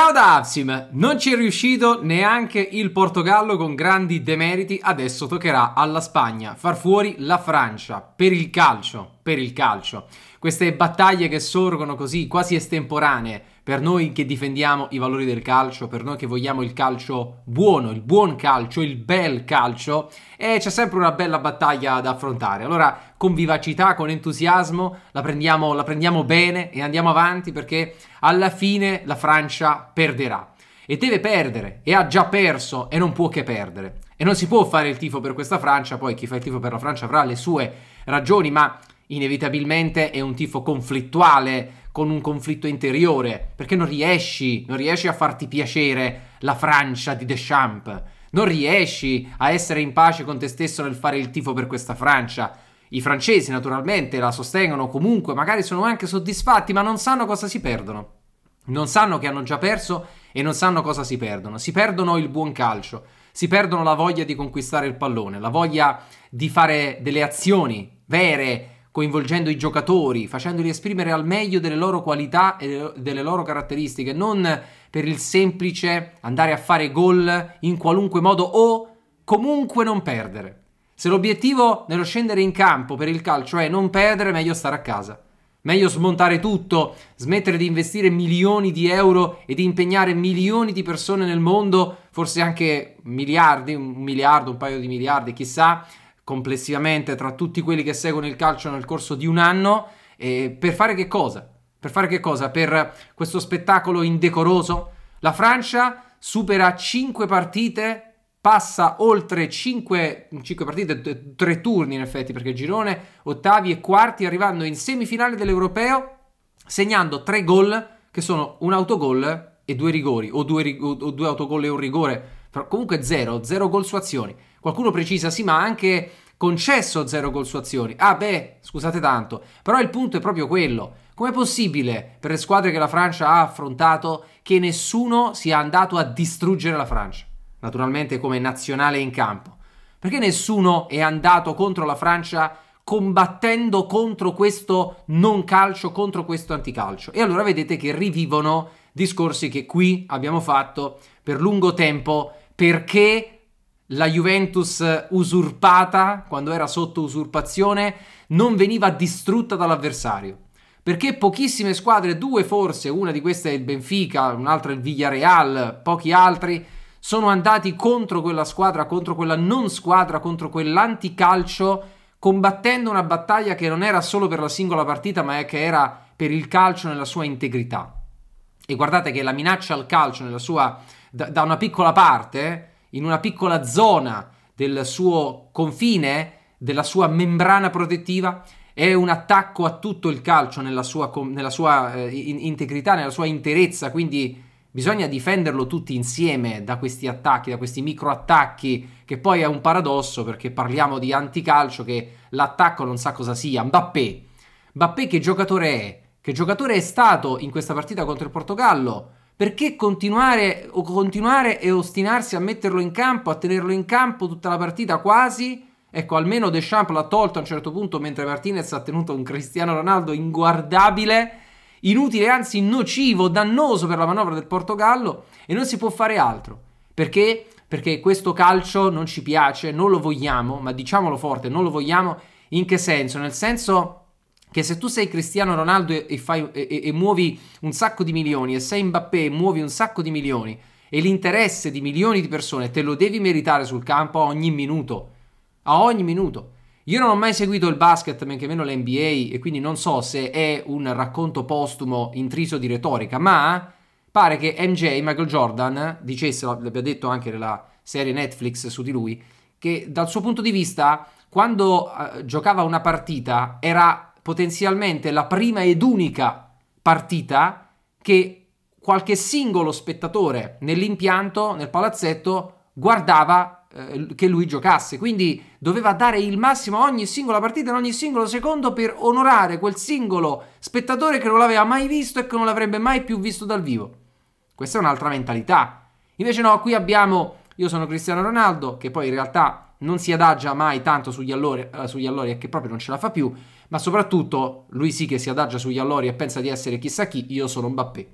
Ciao da Absim, non ci è riuscito neanche il Portogallo con grandi demeriti, adesso toccherà alla Spagna far fuori la Francia per il calcio, per il calcio. Queste battaglie che sorgono così quasi estemporanee per noi che difendiamo i valori del calcio, per noi che vogliamo il calcio buono, il buon calcio, il bel calcio, e eh, c'è sempre una bella battaglia da affrontare. Allora, con vivacità, con entusiasmo, la prendiamo, la prendiamo bene e andiamo avanti perché alla fine la Francia perderà. E deve perdere, e ha già perso, e non può che perdere. E non si può fare il tifo per questa Francia, poi chi fa il tifo per la Francia avrà le sue ragioni, ma inevitabilmente è un tifo conflittuale con un conflitto interiore, perché non riesci, non riesci a farti piacere la Francia di Deschamps, non riesci a essere in pace con te stesso nel fare il tifo per questa Francia. I francesi naturalmente la sostengono comunque, magari sono anche soddisfatti, ma non sanno cosa si perdono. Non sanno che hanno già perso e non sanno cosa si perdono. Si perdono il buon calcio, si perdono la voglia di conquistare il pallone, la voglia di fare delle azioni vere, coinvolgendo i giocatori, facendoli esprimere al meglio delle loro qualità e delle loro caratteristiche, non per il semplice andare a fare gol in qualunque modo o comunque non perdere. Se l'obiettivo nello scendere in campo per il calcio è non perdere, meglio stare a casa. Meglio smontare tutto, smettere di investire milioni di euro e di impegnare milioni di persone nel mondo, forse anche miliardi, un miliardo, un paio di miliardi, chissà, complessivamente tra tutti quelli che seguono il calcio nel corso di un anno eh, per fare che cosa? Per fare che cosa? Per questo spettacolo indecoroso? La Francia supera 5 partite, passa oltre 5, 5 partite, 3 turni in effetti perché girone, ottavi e quarti arrivando in semifinale dell'Europeo segnando 3 gol che sono un autogol e due rigori o due, o due autogol e un rigore, comunque 0, 0 gol su azioni. Qualcuno precisa, sì, ma ha anche concesso zero gol su azioni. Ah, beh, scusate tanto, però il punto è proprio quello. Com'è possibile per le squadre che la Francia ha affrontato che nessuno sia andato a distruggere la Francia? Naturalmente come nazionale in campo. Perché nessuno è andato contro la Francia combattendo contro questo non calcio, contro questo anticalcio? E allora vedete che rivivono discorsi che qui abbiamo fatto per lungo tempo perché la Juventus usurpata, quando era sotto usurpazione, non veniva distrutta dall'avversario. Perché pochissime squadre, due forse, una di queste è il Benfica, un'altra è il Villareal, pochi altri, sono andati contro quella squadra, contro quella non squadra, contro quell'anticalcio, combattendo una battaglia che non era solo per la singola partita, ma è che era per il calcio nella sua integrità. E guardate che la minaccia al calcio nella sua, da, da una piccola parte in una piccola zona del suo confine, della sua membrana protettiva, è un attacco a tutto il calcio nella sua, nella sua eh, in, integrità, nella sua interezza, quindi bisogna difenderlo tutti insieme da questi attacchi, da questi microattacchi, che poi è un paradosso perché parliamo di anticalcio che l'attacco non sa cosa sia. Mbappé, Mbappé che giocatore è? Che giocatore è stato in questa partita contro il Portogallo? Perché continuare o continuare e ostinarsi a metterlo in campo, a tenerlo in campo tutta la partita quasi? Ecco, almeno Deschamps l'ha tolto a un certo punto mentre Martinez ha tenuto un Cristiano Ronaldo inguardabile, inutile, anzi nocivo, dannoso per la manovra del Portogallo e non si può fare altro. Perché? Perché questo calcio non ci piace, non lo vogliamo, ma diciamolo forte, non lo vogliamo in che senso? Nel senso che se tu sei Cristiano Ronaldo e, fai, e, e, muovi un sacco di milioni e sei Mbappé e muovi un sacco di milioni e l'interesse di milioni di persone te lo devi meritare sul campo a ogni minuto, a ogni minuto. Io non ho mai seguito il basket, men che meno l'NBA, e quindi non so se è un racconto postumo intriso di retorica, ma pare che MJ, Michael Jordan, dicesse, l'abbia detto anche nella serie Netflix su di lui, che dal suo punto di vista, quando uh, giocava una partita, era potenzialmente la prima ed unica partita che qualche singolo spettatore nell'impianto, nel palazzetto, guardava eh, che lui giocasse. Quindi doveva dare il massimo a ogni singola partita, in ogni singolo secondo, per onorare quel singolo spettatore che non l'aveva mai visto e che non l'avrebbe mai più visto dal vivo. Questa è un'altra mentalità. Invece no, qui abbiamo, io sono Cristiano Ronaldo, che poi in realtà non si adagia mai tanto sugli allori, eh, sugli allori e che proprio non ce la fa più, ma soprattutto lui sì che si adagia sugli allori e pensa di essere chissà chi, io sono Mbappé.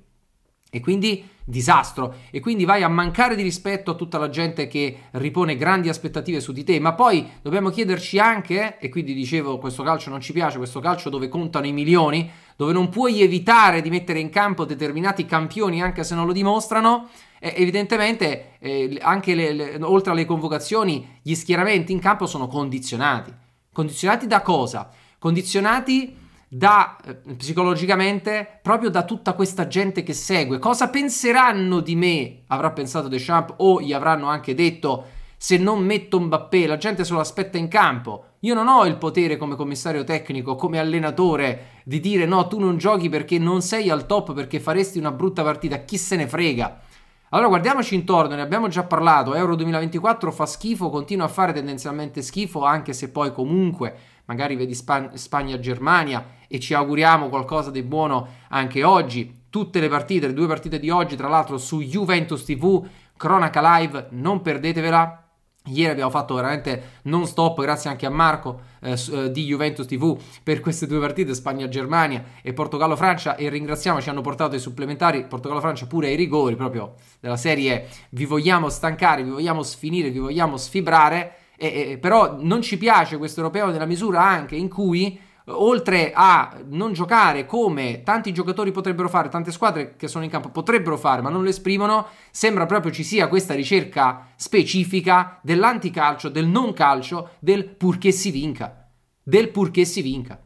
E quindi disastro. E quindi vai a mancare di rispetto a tutta la gente che ripone grandi aspettative su di te. Ma poi dobbiamo chiederci anche, e quindi dicevo questo calcio non ci piace, questo calcio dove contano i milioni, dove non puoi evitare di mettere in campo determinati campioni anche se non lo dimostrano. Eh, evidentemente eh, anche le, le, oltre alle convocazioni gli schieramenti in campo sono condizionati. Condizionati da cosa? condizionati da, eh, psicologicamente proprio da tutta questa gente che segue. Cosa penseranno di me? Avrà pensato Deschamps o gli avranno anche detto se non metto Mbappé, la gente se lo aspetta in campo. Io non ho il potere come commissario tecnico, come allenatore, di dire no, tu non giochi perché non sei al top, perché faresti una brutta partita, chi se ne frega. Allora guardiamoci intorno, ne abbiamo già parlato, Euro 2024 fa schifo, continua a fare tendenzialmente schifo, anche se poi comunque magari vedi Span- Spagna-Germania e ci auguriamo qualcosa di buono anche oggi. Tutte le partite, le due partite di oggi, tra l'altro su Juventus TV, cronaca live, non perdetevela. Ieri abbiamo fatto veramente non stop, grazie anche a Marco eh, eh di Juventus TV per queste due partite, Spagna-Germania e Portogallo-Francia e ringraziamo, ci hanno portato i supplementari, Portogallo-Francia pure ai rigori proprio della serie vi vogliamo stancare, vi vogliamo sfinire, vi vogliamo sfibrare e, e, però non ci piace questo europeo nella misura anche in cui eh, oltre a non giocare come tanti giocatori potrebbero fare, tante squadre che sono in campo potrebbero fare ma non lo esprimono, sembra proprio ci sia questa ricerca specifica dell'anticalcio, del non calcio, del purché si vinca, del purché si vinca.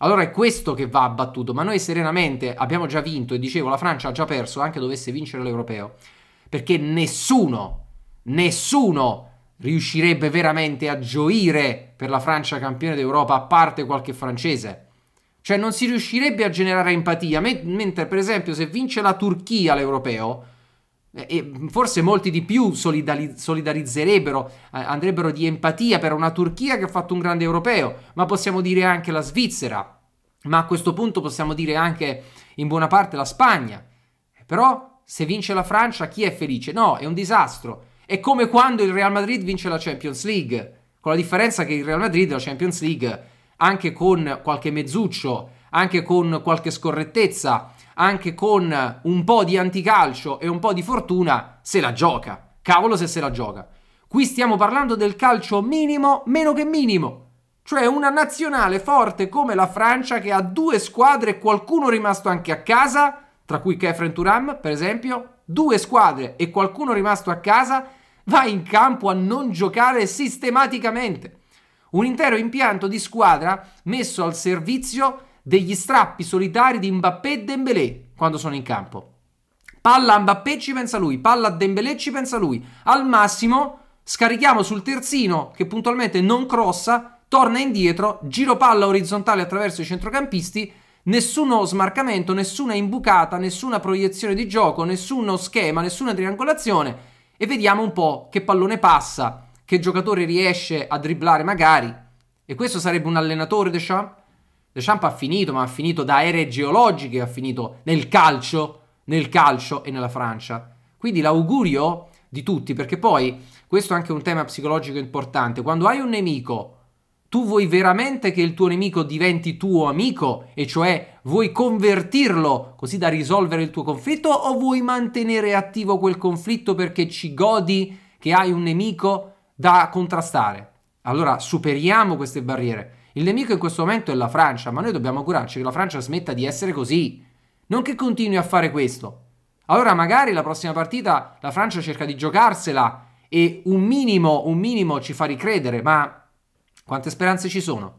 Allora è questo che va abbattuto, ma noi serenamente abbiamo già vinto e dicevo la Francia ha già perso anche dovesse vincere l'europeo, perché nessuno, nessuno riuscirebbe veramente a gioire per la Francia campione d'Europa, a parte qualche francese. Cioè non si riuscirebbe a generare empatia, me- mentre per esempio se vince la Turchia l'europeo, eh, forse molti di più solidali- solidarizzerebbero, eh, andrebbero di empatia per una Turchia che ha fatto un grande europeo, ma possiamo dire anche la Svizzera, ma a questo punto possiamo dire anche in buona parte la Spagna. Però se vince la Francia chi è felice? No, è un disastro. È come quando il Real Madrid vince la Champions League, con la differenza che il Real Madrid la Champions League, anche con qualche mezzuccio, anche con qualche scorrettezza, anche con un po' di anticalcio e un po' di fortuna, se la gioca. Cavolo se se la gioca. Qui stiamo parlando del calcio minimo meno che minimo. Cioè una nazionale forte come la Francia che ha due squadre e qualcuno rimasto anche a casa, tra cui Kefren Turam per esempio, due squadre e qualcuno rimasto a casa va in campo a non giocare sistematicamente. Un intero impianto di squadra messo al servizio degli strappi solitari di Mbappé e Dembélé quando sono in campo. Palla a Mbappé ci pensa lui, palla a Dembélé ci pensa lui. Al massimo scarichiamo sul terzino che puntualmente non crossa, torna indietro, giro palla orizzontale attraverso i centrocampisti, nessuno smarcamento, nessuna imbucata, nessuna proiezione di gioco, nessuno schema, nessuna triangolazione e vediamo un po' che pallone passa, che giocatore riesce a dribblare magari. E questo sarebbe un allenatore Deschamps? Deschamps ha finito, ma ha finito da aree geologiche, ha finito nel calcio, nel calcio e nella Francia. Quindi l'augurio di tutti, perché poi questo è anche un tema psicologico importante, quando hai un nemico, tu vuoi veramente che il tuo nemico diventi tuo amico, e cioè Vuoi convertirlo così da risolvere il tuo conflitto o vuoi mantenere attivo quel conflitto perché ci godi che hai un nemico da contrastare? Allora superiamo queste barriere. Il nemico in questo momento è la Francia, ma noi dobbiamo curarci che la Francia smetta di essere così, non che continui a fare questo. Allora magari la prossima partita la Francia cerca di giocarsela e un minimo, un minimo ci fa ricredere, ma quante speranze ci sono?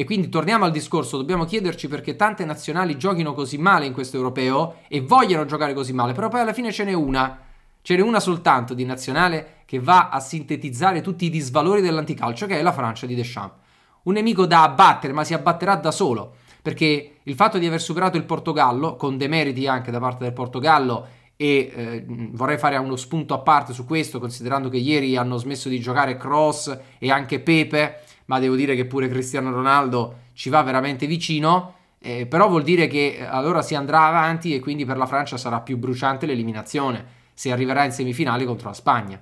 E quindi torniamo al discorso, dobbiamo chiederci perché tante nazionali giochino così male in questo europeo e vogliono giocare così male, però poi alla fine ce n'è una, ce n'è una soltanto di nazionale che va a sintetizzare tutti i disvalori dell'anticalcio, che è la Francia di Deschamps. Un nemico da abbattere, ma si abbatterà da solo, perché il fatto di aver superato il Portogallo, con demeriti anche da parte del Portogallo, e eh, vorrei fare uno spunto a parte su questo, considerando che ieri hanno smesso di giocare Cross e anche Pepe, ma devo dire che pure Cristiano Ronaldo ci va veramente vicino. Eh, però vuol dire che eh, allora si andrà avanti e quindi per la Francia sarà più bruciante l'eliminazione se arriverà in semifinale contro la Spagna.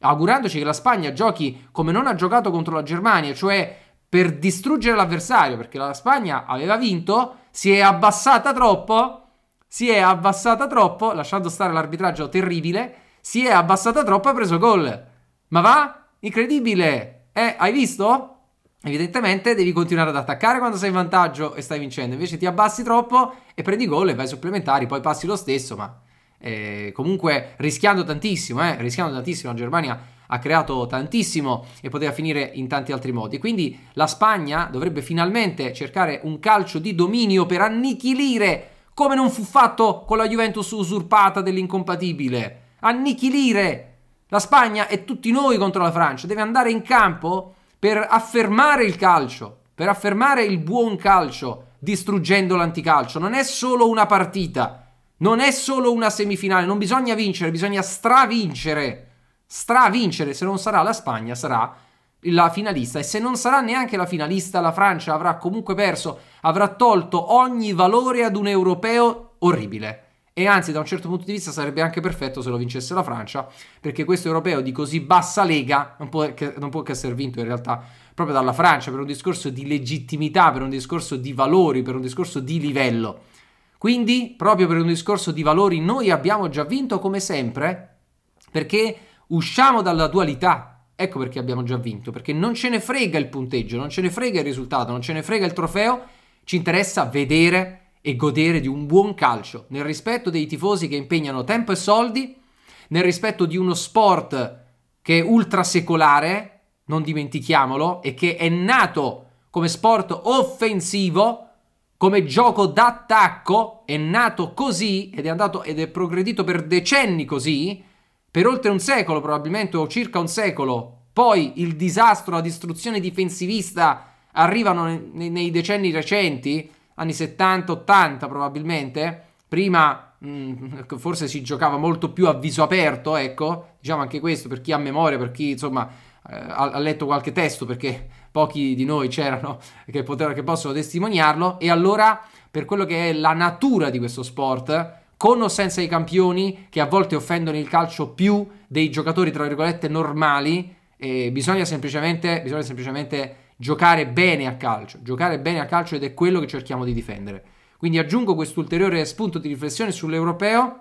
Augurandoci che la Spagna giochi come non ha giocato contro la Germania, cioè per distruggere l'avversario, perché la Spagna aveva vinto, si è abbassata troppo, si è abbassata troppo, lasciando stare l'arbitraggio terribile, si è abbassata troppo e ha preso gol. Ma va? Incredibile! Eh, hai visto? Evidentemente devi continuare ad attaccare quando sei in vantaggio e stai vincendo, invece ti abbassi troppo e prendi gol e vai supplementari, poi passi lo stesso, ma eh, comunque rischiando tantissimo, eh, rischiando tantissimo, la Germania ha creato tantissimo e poteva finire in tanti altri modi. Quindi la Spagna dovrebbe finalmente cercare un calcio di dominio per annichilire, come non fu fatto con la Juventus usurpata dell'incompatibile, annichilire la Spagna e tutti noi contro la Francia, deve andare in campo per affermare il calcio, per affermare il buon calcio, distruggendo l'anticalcio. Non è solo una partita, non è solo una semifinale, non bisogna vincere, bisogna stravincere. Stravincere, se non sarà la Spagna sarà la finalista e se non sarà neanche la finalista la Francia avrà comunque perso, avrà tolto ogni valore ad un europeo orribile e anzi da un certo punto di vista sarebbe anche perfetto se lo vincesse la Francia, perché questo europeo di così bassa lega non può che, non può che essere vinto in realtà proprio dalla Francia per un discorso di legittimità, per un discorso di valori, per un discorso di livello. Quindi, proprio per un discorso di valori, noi abbiamo già vinto come sempre, perché usciamo dalla dualità, Ecco perché abbiamo già vinto, perché non ce ne frega il punteggio, non ce ne frega il risultato, non ce ne frega il trofeo, ci interessa vedere e godere di un buon calcio, nel rispetto dei tifosi che impegnano tempo e soldi, nel rispetto di uno sport che è ultrasecolare, non dimentichiamolo, e che è nato come sport offensivo, come gioco d'attacco, è nato così ed è andato ed è progredito per decenni così, per oltre un secolo probabilmente o circa un secolo. Poi il disastro, la distruzione difensivista arrivano nei, nei decenni recenti anni 70-80 probabilmente, prima mh, mm, forse si giocava molto più a viso aperto, ecco, diciamo anche questo per chi ha memoria, per chi insomma eh, ha, ha, letto qualche testo, perché pochi di noi c'erano che, poter, che possono testimoniarlo, e allora per quello che è la natura di questo sport, con o senza i campioni che a volte offendono il calcio più dei giocatori tra virgolette normali, eh, bisogna semplicemente, bisogna semplicemente giocare bene a calcio, giocare bene a calcio ed è quello che cerchiamo di difendere. Quindi aggiungo questo ulteriore spunto di riflessione sull'europeo,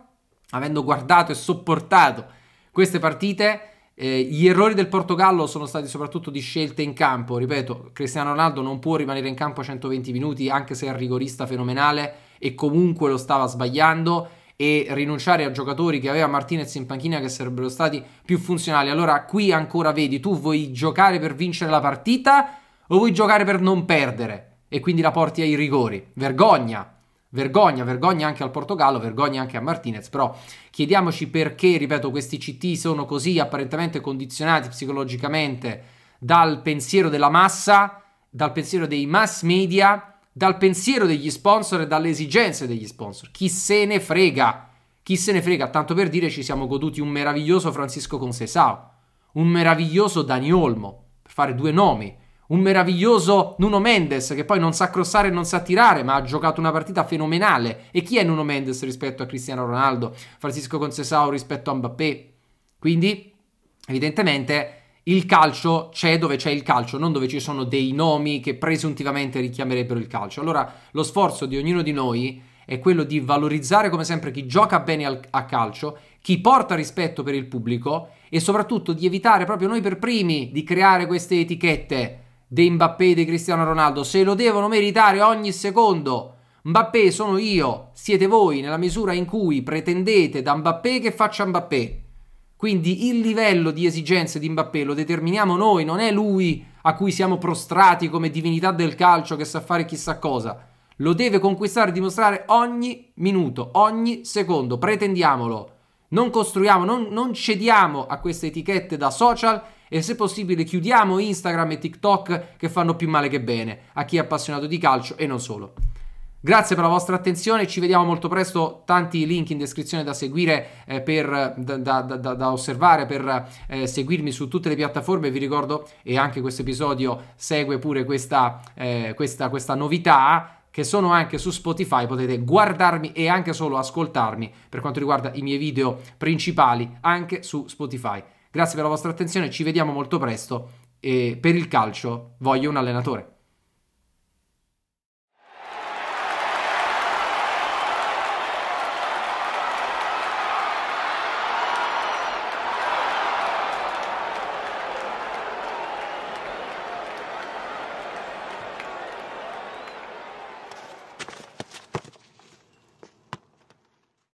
avendo guardato e sopportato queste partite, eh, gli errori del Portogallo sono stati soprattutto di scelte in campo, ripeto, Cristiano Ronaldo non può rimanere in campo 120 minuti anche se è un rigorista fenomenale e comunque lo stava sbagliando e rinunciare a giocatori che aveva Martinez in panchina che sarebbero stati più funzionali. Allora qui ancora vedi, tu vuoi giocare per vincere la partita o vuoi giocare per non perdere e quindi la porti ai rigori? Vergogna! Vergogna, vergogna anche al Portogallo, vergogna anche a Martinez, però chiediamoci perché, ripeto, questi CT sono così apparentemente condizionati psicologicamente dal pensiero della massa, dal pensiero dei mass media, dal pensiero degli sponsor e dalle esigenze degli sponsor. Chi se ne frega? Chi se ne frega? Tanto per dire ci siamo goduti un meraviglioso Francisco Concesao, un meraviglioso Dani Olmo, per fare due nomi, un meraviglioso Nuno Mendes che poi non sa crossare e non sa tirare, ma ha giocato una partita fenomenale. E chi è Nuno Mendes rispetto a Cristiano Ronaldo, Francisco Concesao rispetto a Mbappé? Quindi, evidentemente, il calcio c'è dove c'è il calcio, non dove ci sono dei nomi che presuntivamente richiamerebbero il calcio. Allora, lo sforzo di ognuno di noi è quello di valorizzare come sempre chi gioca bene al- a calcio, chi porta rispetto per il pubblico e soprattutto di evitare proprio noi per primi di creare queste etichette di Mbappé e di Cristiano Ronaldo, se lo devono meritare ogni secondo. Mbappé sono io, siete voi, nella misura in cui pretendete da Mbappé che faccia Mbappé. Quindi il livello di esigenze di Mbappé lo determiniamo noi, non è lui a cui siamo prostrati come divinità del calcio che sa fare chissà cosa. Lo deve conquistare e dimostrare ogni minuto, ogni secondo. Pretendiamolo. Non costruiamo, non, non cediamo a queste etichette da social e se possibile chiudiamo Instagram e TikTok che fanno più male che bene a chi è appassionato di calcio e non solo. Grazie per la vostra attenzione, ci vediamo molto presto, tanti link in descrizione da seguire, eh, per, da, da, da, da, osservare, per eh, seguirmi su tutte le piattaforme, vi ricordo, e anche questo episodio segue pure questa, eh, questa, questa novità, che sono anche su Spotify, potete guardarmi e anche solo ascoltarmi per quanto riguarda i miei video principali anche su Spotify. Grazie per la vostra attenzione, ci vediamo molto presto e per il calcio voglio un allenatore.